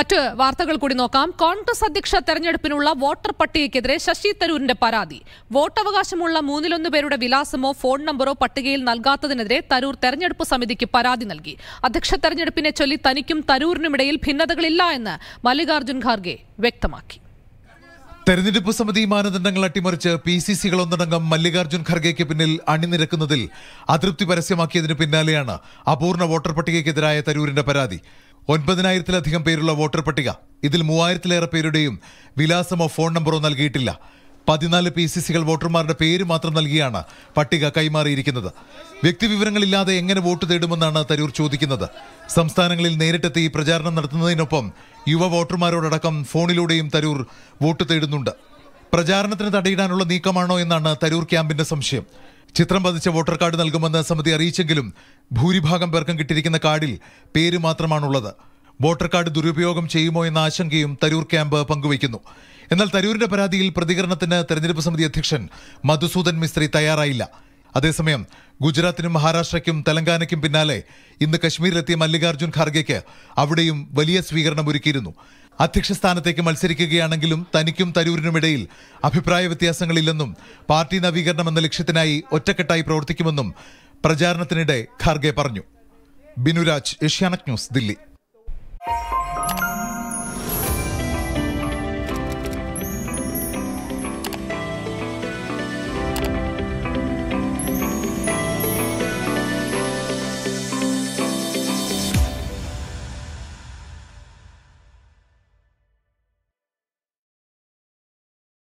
മറ്റ് വാർത്തകൾ കൂടി നോക്കാം കോൺഗ്രസ് അധ്യക്ഷ തെരഞ്ഞെടുപ്പിനുള്ള വോട്ടർ പട്ടികയ്ക്കെതിരെ ശശി തരൂരിന്റെ പരാതി വോട്ടവകാശമുള്ള മൂന്നിലൊന്ന് പേരുടെ വിലാസമോ ഫോൺ നമ്പറോ പട്ടികയിൽ നൽകാത്തതിനെതിരെ തരൂർ തെരഞ്ഞെടുപ്പ് സമിതിക്ക് പരാതി നൽകി അധ്യക്ഷ തെരഞ്ഞെടുപ്പിനെ ചൊല്ലി തനിക്കും തരൂരിനുമിടയിൽ ഭിന്നതകളില്ല എന്ന് മല്ലികാർജ്ജുൻ ഖാർഗെ വ്യക്തമാക്കി തെരഞ്ഞെടുപ്പ് സമിതി മാനദണ്ഡങ്ങൾ അട്ടിമറിച്ച് പി സി സികൾ ഒന്നടങ്കം മല്ലികാർജ്ജുൻ ഖർഗെയ്ക്ക് പിന്നിൽ അണിനിരക്കുന്നതിൽ അതൃപ്തി പരസ്യമാക്കിയതിന് പിന്നാലെയാണ് അപൂർണ വോട്ടർ പട്ടികയ്ക്കെതിരായ തരൂരിന്റെ പരാതി ഒൻപതിനായിരത്തിലധികം പേരുള്ള വോട്ടർ പട്ടിക ഇതിൽ മൂവായിരത്തിലേറെ പേരുടെയും വിലാസമോ ഫോൺ നമ്പറോ നൽകിയിട്ടില്ല പതിനാല് പി സി സികൾ വോട്ടർമാരുടെ പേര് മാത്രം നൽകിയാണ് പട്ടിക കൈമാറിയിരിക്കുന്നത് വ്യക്തിവിവരങ്ങളില്ലാതെ എങ്ങനെ വോട്ട് തേടുമെന്നാണ് തരൂർ ചോദിക്കുന്നത് സംസ്ഥാനങ്ങളിൽ നേരിട്ടെത്തി പ്രചാരണം നടത്തുന്നതിനൊപ്പം യുവ വോട്ടർമാരോടക്കം ഫോണിലൂടെയും തരൂർ വോട്ട് തേടുന്നുണ്ട് പ്രചാരണത്തിന് തടയിടാനുള്ള നീക്കമാണോ എന്നാണ് തരൂർ ക്യാമ്പിന്റെ സംശയം ചിത്രം പതിച്ച വോട്ടർ കാർഡ് നൽകുമെന്ന് സമിതി അറിയിച്ചെങ്കിലും ഭൂരിഭാഗം പേർക്കും കിട്ടിയിരിക്കുന്ന കാർഡിൽ പേര് മാത്രമാണുള്ളത് വോട്ടർ കാർഡ് ദുരുപയോഗം ചെയ്യുമോ എന്ന ആശങ്കയും തരൂർ ക്യാമ്പ് പങ്കുവയ്ക്കുന്നു എന്നാൽ തരൂരിന്റെ പരാതിയിൽ പ്രതികരണത്തിന് തെരഞ്ഞെടുപ്പ് സമിതി അധ്യക്ഷൻ മധുസൂദൻ മിസ്ത്രി തയ്യാറായില്ല അതേസമയം ഗുജറാത്തിനും മഹാരാഷ്ട്രയ്ക്കും തെലങ്കാനയ്ക്കും പിന്നാലെ ഇന്ന് കശ്മീരിലെത്തിയ മല്ലികാർജ്ജുൻ ഖാർഗെയ്ക്ക് അവിടെയും വലിയ സ്വീകരണം ഒരുക്കിയിരുന്നു അധ്യക്ഷ സ്ഥാനത്തേക്ക് മത്സരിക്കുകയാണെങ്കിലും തനിക്കും തരൂരിനുമിടയിൽ അഭിപ്രായ വ്യത്യാസങ്ങളില്ലെന്നും പാർട്ടി നവീകരണം എന്ന ലക്ഷ്യത്തിനായി ഒറ്റക്കെട്ടായി പ്രവർത്തിക്കുമെന്നും പ്രചാരണത്തിനിടെ ഖാർഗെ പറഞ്ഞു ബിനുരാജ് ഏഷ്യാനെറ്റ് ന്യൂസ് ദില്ലി